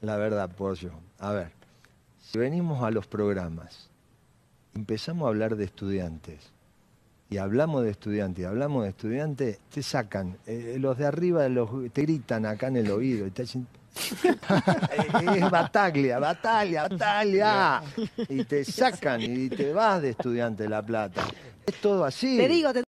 la verdad, pollo. A ver, si venimos a los programas, empezamos a hablar de estudiantes, y hablamos de estudiantes, y hablamos de estudiantes, te sacan, eh, eh, los de arriba los, te gritan acá en el oído, y te hacen... es bataglia, bataglia, bataglia, y te sacan y te vas de estudiante La Plata. Es todo así. Te digo,